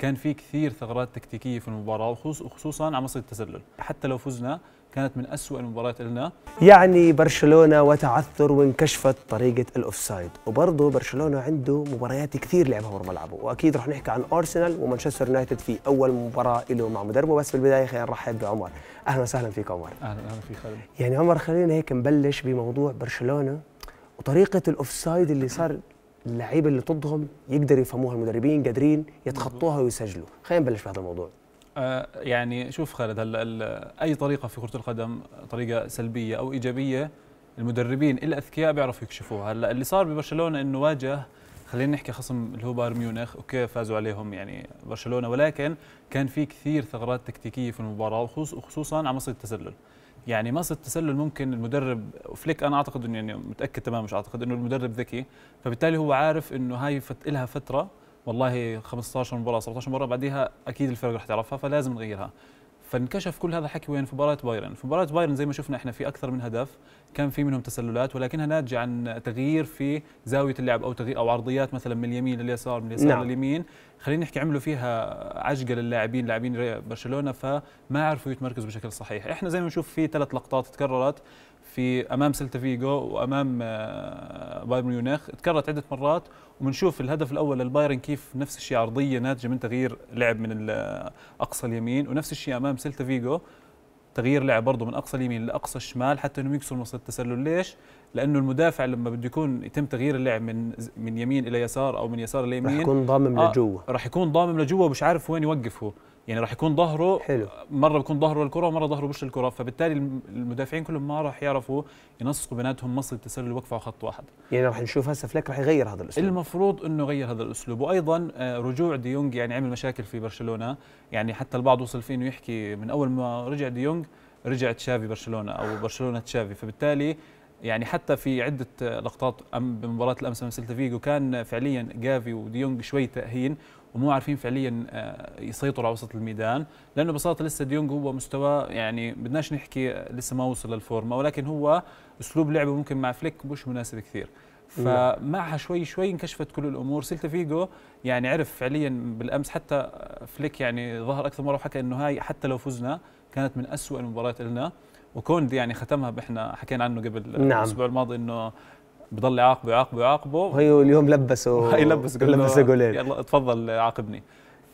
كان في كثير ثغرات تكتيكيه في المباراه وخصوصا على مصيد التسلل حتى لو فزنا كانت من اسوء المباريات لنا يعني برشلونة وتعثر وانكشفت طريقة الأوفسايد وبرضه برشلونة عنده مباريات كثير لعبها ورا ملعبه وأكيد رح نحكي عن أرسنال ومانشستر يونايتد في أول مباراة له مع مدربه بس في البداية خلينا نرحب بعمر أهلا وسهلا فيك عمر أهلا أهلا فيك خالد يعني عمر خلينا هيك نبلش بموضوع برشلونة وطريقة الأوفسايد اللي صار اللعيبه اللي ضدهم يقدر يفهموها المدربين قادرين يتخطوها ويسجلوا خلينا نبلش بهذا الموضوع آه يعني شوف خالد هلا اي طريقه في كره القدم طريقه سلبيه او ايجابيه المدربين الاذكياء بيعرفوا يكشفوها هلا اللي صار ببرشلونه انه واجه خلينا نحكي خصم اللي هو بايرن ميونخ اوكي فازوا عليهم يعني برشلونه ولكن كان في كثير ثغرات تكتيكيه في المباراه وخصوصا على مصيد التسلل يعني مصيده التسلل ممكن المدرب فليك انا اعتقد انه يعني متاكد تماما مش اعتقد انه المدرب ذكي فبالتالي هو عارف انه هاي فت لها فتره والله 15 مباراه 17 مباراه بعديها اكيد الفرق رح تعرفها فلازم نغيرها فانكشف كل هذا حكي وين في مباراه بايرن في مباراه بايرن زي ما شفنا احنا في اكثر من هدف كان في منهم تسللات ولكنها ناتجه عن تغيير في زاويه اللعب او تغيير او عرضيات مثلا من اليمين لليسار من اليسار نعم. لليمين خلينا نحكي عملوا فيها عجقه للاعبين لاعبين برشلونه فما عرفوا يتمركزوا بشكل صحيح احنا زي ما نشوف في ثلاث لقطات تكررت في امام سلتا فيجو وامام آه، بايرن ميونخ تكررت عده مرات وبنشوف الهدف الاول للبايرن كيف نفس الشيء عرضيه ناتجه من تغيير لعب من آه، اقصى اليمين ونفس الشيء امام سلتا فيجو تغيير لعب برضه من اقصى اليمين لاقصى الشمال حتى انهم يكسروا مصيده التسلل ليش؟ لانه المدافع لما بده يكون يتم تغيير اللعب من من يمين الى يسار او من يسار الى يمين رح يكون ضامم آه لجوا رح يكون ضامم لجوا ومش عارف وين يوقف هو يعني راح يكون ظهره حلو مره بيكون ظهره الكره ومره ظهره مش الكره فبالتالي المدافعين كلهم ما راح يعرفوا ينسقوا بيناتهم مصر التسلل وقفه خط واحد يعني راح نشوف هسه فليك راح يغير هذا الاسلوب المفروض انه يغير هذا الاسلوب وايضا آه، رجوع ديونج دي يعني عمل مشاكل في برشلونه يعني حتى البعض وصل فيه انه يحكي من اول ما رجع ديونج دي رجع تشافي برشلونه او برشلونه تشافي فبالتالي يعني حتى في عدة لقطات أم بمباراة الأمس أمام سيلتا فيجو كان فعليا جافي وديونج شوي تأهين ومو عارفين فعليا آه، يسيطروا على وسط الميدان لانه ببساطه لسه ديونج هو مستوى يعني بدناش نحكي آه، لسه ما وصل للفورمه ولكن هو اسلوب لعبه ممكن مع فليك مش مناسب كثير نعم. فمعها شوي شوي انكشفت كل الامور سيلتا فيجو يعني عرف فعليا بالامس حتى آه، فليك يعني ظهر اكثر مره وحكى انه هاي حتى لو فزنا كانت من أسوأ المباريات لنا وكوندي يعني ختمها احنا حكينا عنه قبل نعم. الاسبوع الماضي انه بضل يعاقبه يعاقبه يعاقبه وهي اليوم لبسوا قول لبس جولين يلا تفضل عاقبني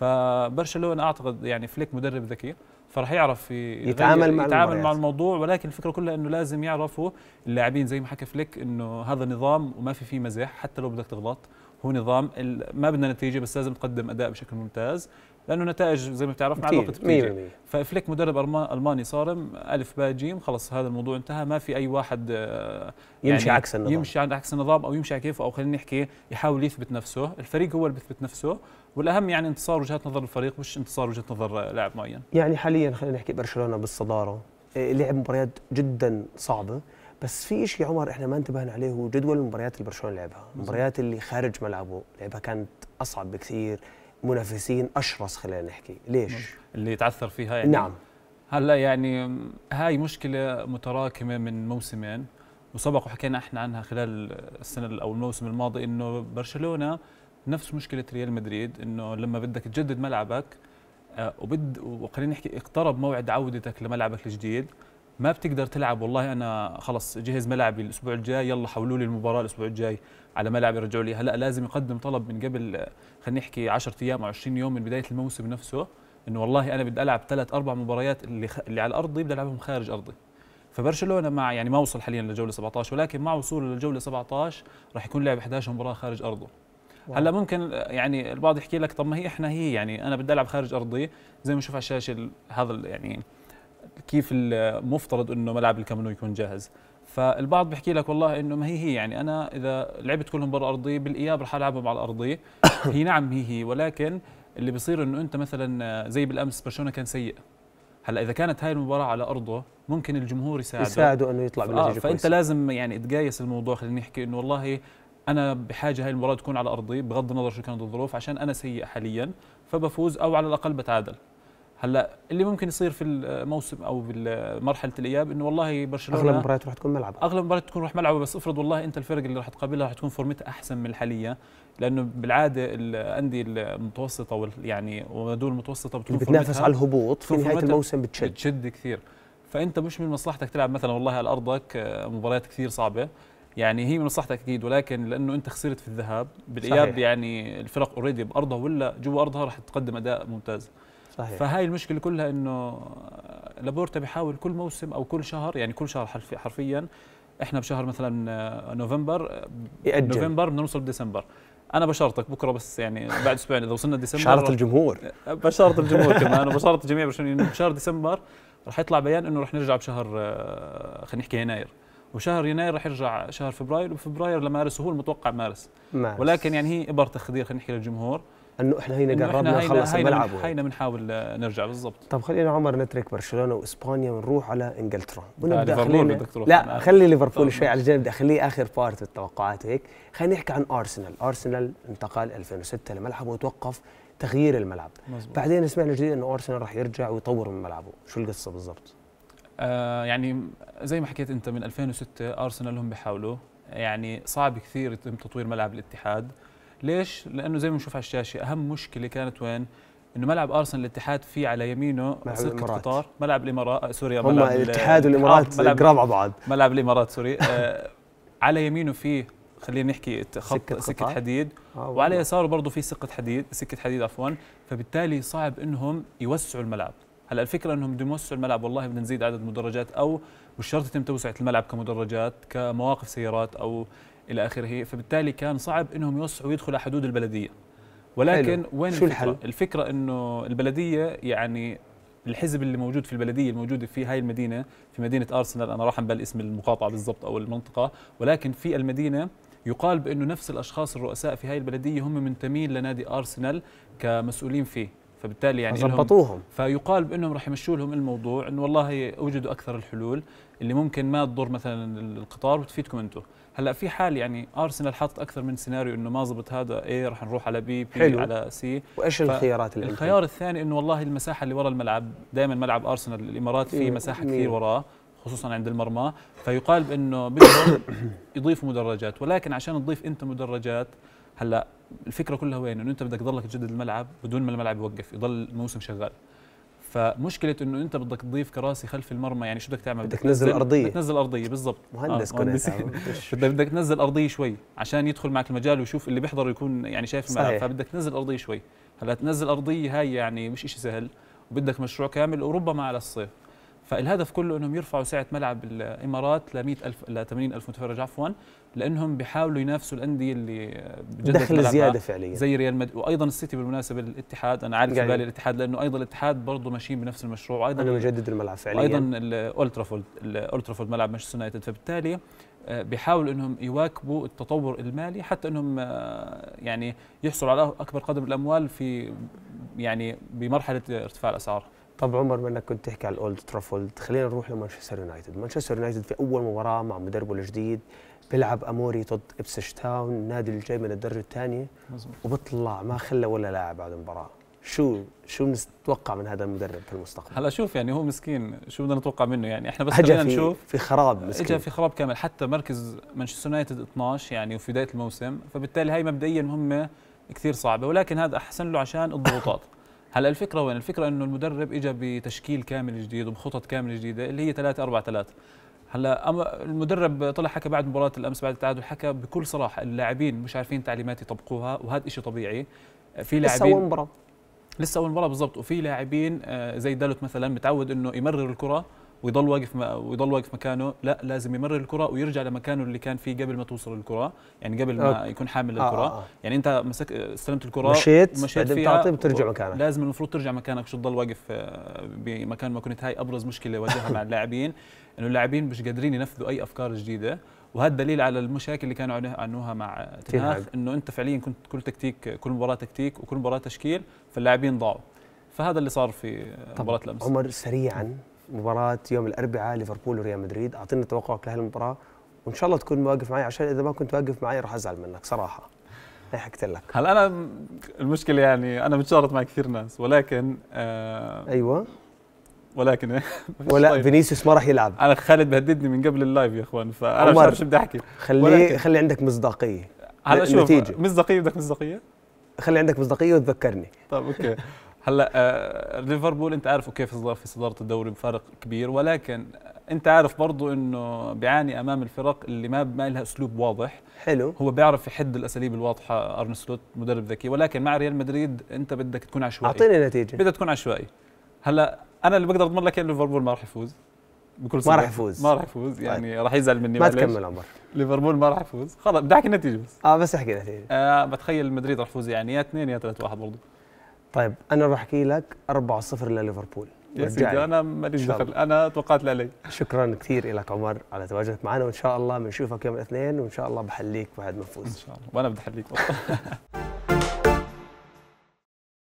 فبرشلونه اعتقد يعني فليك مدرب ذكي فراح يعرف يتعامل مع يتعامل مع الموضوع ولكن الفكره كلها انه لازم يعرفوا اللاعبين زي ما حكى فليك انه هذا نظام وما في فيه مزح حتى لو بدك تغلط هو نظام ما بدنا نتيجه بس لازم تقدم اداء بشكل ممتاز لانه نتائج زي ما بتعرف مع الوقت بتيجي ففليك مدرب الماني صارم الف باء جيم خلص هذا الموضوع انتهى ما في اي واحد آه، يعني يمشي عكس النظام يمشي عن عكس النظام او يمشي على كيفه او خلينا نحكي يحاول يثبت نفسه الفريق هو اللي بيثبت نفسه والاهم يعني انتصار وجهات نظر الفريق مش انتصار وجهه نظر لاعب معين يعني حاليا خلينا نحكي برشلونه بالصداره آه، لعب مباريات جدا صعبه بس في شيء عمر احنا ما انتبهنا عليه هو جدول المباريات اللي برشلونه لعبها المباريات اللي خارج ملعبه لعبها كانت اصعب بكثير منافسين اشرس خلينا نحكي ليش اللي يتعثر فيها يعني نعم هلا يعني هاي مشكله متراكمه من موسمين وسبق وحكينا احنا عنها خلال السنه او الموسم الماضي انه برشلونه نفس مشكله ريال مدريد انه لما بدك تجدد ملعبك آه، وبد وخلينا نحكي اقترب موعد عودتك لملعبك الجديد ما بتقدر تلعب والله انا خلص جهز ملعبي الاسبوع الجاي يلا حولوا لي المباراه الاسبوع الجاي على ملعبي رجعوا لي هلا لازم يقدم طلب من قبل خلينا نحكي 10 ايام او 20 يوم من بدايه الموسم نفسه انه والله انا بدي العب ثلاث اربع مباريات اللي خ... اللي على ارضي بدي العبهم خارج ارضي فبرشلونه مع يعني ما وصل حاليا للجوله 17 ولكن مع وصوله للجوله 17 راح يكون لعب 11 مباراه خارج ارضه واو. هلا ممكن يعني البعض يحكي لك طب ما هي احنا هي يعني انا بدي العب خارج ارضي زي ما نشوف على الشاشه هذا يعني كيف المفترض انه ملعب الكامنو يكون جاهز فالبعض بيحكي لك والله انه ما هي هي يعني انا اذا لعبت كلهم برا ارضي بالاياب رح العبهم على الارضيه هي نعم هي هي ولكن اللي بصير انه انت مثلا زي بالامس برشلونه كان سيء هلا اذا كانت هاي المباراه على ارضه ممكن الجمهور يساعده يساعده انه يطلع بالنتيجه آه فانت كويس. لازم يعني تقايس الموضوع خلينا نحكي انه والله انا بحاجه هاي المباراه تكون على ارضي بغض النظر شو كانت الظروف عشان انا سيء حاليا فبفوز او على الاقل بتعادل هلا اللي ممكن يصير في الموسم او بمرحله الاياب انه والله برشلونه اغلب المباريات رح تكون ملعب اغلب المباريات تكون رح ملعبه بس افرض والله انت الفرق اللي رح تقابلها رح تكون فورمتها احسن من الحاليه لانه بالعاده الانديه المتوسطه يعني ودول المتوسطه بتكون بتنافس على الهبوط في نهايه الموسم بتشد بتشد كثير فانت مش من مصلحتك تلعب مثلا والله على ارضك آه، مباريات كثير صعبه يعني هي من مصلحتك اكيد ولكن لانه انت خسرت في الذهاب بالاياب صحيح. يعني الفرق اوريدي بارضها ولا جوا ارضها رح تقدم اداء ممتاز صحيح فهي المشكله كلها انه لابورتا بيحاول كل موسم او كل شهر يعني كل شهر حرفيا احنا بشهر مثلا آه، نوفمبر آه، يأجل. نوفمبر بدنا نوصل ديسمبر انا بشرطك بكره بس يعني بعد اسبوعين اذا وصلنا ديسمبر بشارة الجمهور آه، بشرط الجمهور كمان وبشرط الجميع بشهر ديسمبر رح يطلع بيان انه رح نرجع بشهر خلينا نحكي يناير وشهر يناير رح يرجع شهر فبراير وفبراير لمارس وهو المتوقع مارس, مارس. ولكن يعني هي ابر تخدير خلينا نحكي للجمهور انه احنا هينا قربنا خلص الملعب هينا بنحاول آه، نرجع بالضبط طب خلينا عمر نترك برشلونه واسبانيا ونروح على انجلترا ونبدا آه، خلينا لا آه، خلي ليفربول شوي على جنب بدي اخليه اخر بارت التوقعات هيك خلينا نحكي عن ارسنال ارسنال انتقل 2006 لملعبه وتوقف تغيير الملعب مزبوط. بعدين سمعنا جديد انه ارسنال راح يرجع ويطور من ملعبه شو القصه بالضبط آه يعني زي ما حكيت انت من 2006 ارسنال هم بيحاولوا يعني صعب كثير يتم تطوير ملعب الاتحاد ليش؟ لانه زي ما بنشوف على الشاشه اهم مشكله كانت وين؟ انه ملعب ارسنال الاتحاد فيه على يمينه سكه قطار ملعب الامارات آه، سوريا ملعب الاتحاد والامارات آه، قراب على بعض ملعب الامارات سوري آه على يمينه فيه خلينا نحكي خط سكة, سكة حديد آه وعلى يساره برضه في سكة حديد سكة حديد عفوا فبالتالي صعب انهم يوسعوا الملعب هلا الفكره انهم بدهم يوسعوا الملعب والله بدنا نزيد عدد مدرجات او مش شرط يتم توسعه الملعب كمدرجات كمواقف سيارات او الى اخره فبالتالي كان صعب انهم يوسعوا ويدخلوا على حدود البلديه ولكن حلو. وين شو الحل؟ الفكرة؟, الفكره انه البلديه يعني الحزب اللي موجود في البلديه الموجوده في هاي المدينه في مدينه ارسنال انا راح انبل اسم المقاطعه بالضبط او المنطقه ولكن في المدينه يقال بانه نفس الاشخاص الرؤساء في هاي البلديه هم منتمين لنادي ارسنال كمسؤولين فيه فبالتالي يعني ظبطوهم فيقال بانهم راح يمشوا لهم الموضوع انه والله وجدوا اكثر الحلول اللي ممكن ما تضر مثلا القطار وتفيدكم انتم هلا في حال يعني ارسنال حاطط اكثر من سيناريو انه ما زبط هذا اي راح نروح على بي بي حلو. على سي وايش الخيارات اللي الخيار الثاني انه والله المساحه اللي ورا الملعب دائما ملعب ارسنال الامارات فيه مساحه كثير وراه خصوصا عند المرمى فيقال بانه بدهم يضيفوا مدرجات ولكن عشان تضيف انت مدرجات هلا الفكره كلها وين انه انت بدك تضلك تجدد الملعب بدون ما الملعب يوقف يضل الموسم شغال فمشكله انه انت بدك تضيف كراسي خلف المرمى يعني شو بدك تعمل بدك تنزل ارضيه بدك تنزل ارضيه بالضبط مهندس آه, آه، بدك بدك تنزل ارضيه شوي عشان يدخل معك المجال ويشوف اللي بيحضر يكون يعني شايف الملعب صحيح. فبدك تنزل ارضيه شوي هلا تنزل ارضيه هاي يعني مش شيء سهل وبدك مشروع كامل وربما على الصيف فالهدف كله انهم يرفعوا سعه ملعب الامارات ل 100000 ل 80000 متفرج عفوا لانهم بيحاولوا ينافسوا الانديه اللي دخل زياده فعليا زي ريال مدريد وايضا السيتي بالمناسبه الاتحاد انا عارف يعني بالي الاتحاد لانه ايضا الاتحاد برضه ماشيين بنفس المشروع وايضا انا مجدد الملعب فعليا وايضا الاولترا فولد ملعب مانشستر يونايتد فبالتالي آه، بيحاولوا انهم يواكبوا التطور المالي حتى انهم آه، يعني يحصلوا على اكبر قدر من الاموال في يعني بمرحله ارتفاع الاسعار طب عمر ما انك كنت تحكي على الاولد ترافولد خلينا نروح لمانشستر يونايتد مانشستر يونايتد في اول مباراه مع مدربه الجديد بيلعب اموري ضد ابسش تاون النادي اللي جاي من الدرجه الثانيه وبطلع ما خلى ولا لاعب بعد المباراه شو شو نتوقع من هذا المدرب في المستقبل هلا شوف يعني هو مسكين شو بدنا نتوقع منه يعني احنا بس خلينا نشوف في خراب مسكين اجى في خراب كامل حتى مركز مانشستر يونايتد 12 يعني وفي بدايه الموسم فبالتالي هاي مبدئيا مهمه كثير صعبه ولكن هذا احسن له عشان الضغوطات هلا الفكره وين الفكره انه المدرب اجى بتشكيل كامل جديد وبخطط كامل جديده اللي هي 3 4 3 هلا المدرب طلع حكى بعد مباراه الامس بعد التعادل حكى بكل صراحه اللاعبين مش عارفين تعليمات يطبقوها وهذا شيء طبيعي في لاعبين لسه اول مباراه لسه اول مباراه بالضبط وفي لاعبين آه، زي دالوت مثلا متعود انه يمرر الكره ويضل واقف ويضل واقف مكانه لا لازم يمرر الكره ويرجع لمكانه اللي كان فيه قبل ما توصل الكره يعني قبل ما يكون حامل آه الكره آه،, آه. يعني انت مسك استلمت الكره مشيت مشيت فيها تعطي بترجع مكانك لازم المفروض ترجع مكانك مش تضل واقف آه، بمكان ما كنت هاي ابرز مشكله واجهها مع اللاعبين انه اللاعبين مش قادرين ينفذوا اي افكار جديده وهذا دليل على المشاكل اللي كانوا عنوها مع تنهاخ انه انت فعليا كنت كل تكتيك كل مباراه تكتيك وكل مباراه تشكيل فاللاعبين ضاعوا فهذا اللي صار في مباراه الامس عمر سريعا مباراه يوم الاربعاء ليفربول وريال مدريد اعطينا توقعك لهالمباراة المباراه وان شاء الله تكون واقف معي عشان اذا ما كنت واقف معي راح ازعل منك صراحه هي حكت لك هلا انا المشكله يعني انا متشارط مع كثير ناس ولكن آه ايوه ولكن ولا طيب. فينيسيوس ما راح يلعب انا خالد بهددني من قبل اللايف يا اخوان فانا مش عارف شو بدي احكي خليه خلي عندك مصداقيه هلا شوف مصداقيه بدك مصداقيه خلي عندك مصداقيه وتذكرني طيب اوكي هلا آه، ليفربول انت عارف صدر في صداره الدوري بفارق كبير ولكن انت عارف برضه انه بيعاني امام الفرق اللي ما ما لها اسلوب واضح حلو هو بيعرف يحد الاساليب الواضحه ارن سلوت مدرب ذكي ولكن مع ريال مدريد انت بدك تكون عشوائي اعطيني نتيجه بدك تكون عشوائي هلا انا اللي بقدر اضمن لك ان ليفربول ما راح يفوز بكل ما راح يفوز ما راح يفوز طيب. يعني راح يزعل مني ما تكمل عمر ليفربول ما راح يفوز خلص بدي احكي النتيجه بس اه بس احكي النتيجه آه بتخيل مدريد راح يفوز يعني يا 2 يا 3 1 برضه طيب انا راح احكي لك 4-0 لليفربول يا سيدي انا ماليش دخل انا توقعت للي شكرا كثير لك عمر على تواجدك معنا وان شاء الله بنشوفك يوم الاثنين وان شاء الله بحليك بعد ما نفوز ان شاء الله وانا بدي احليك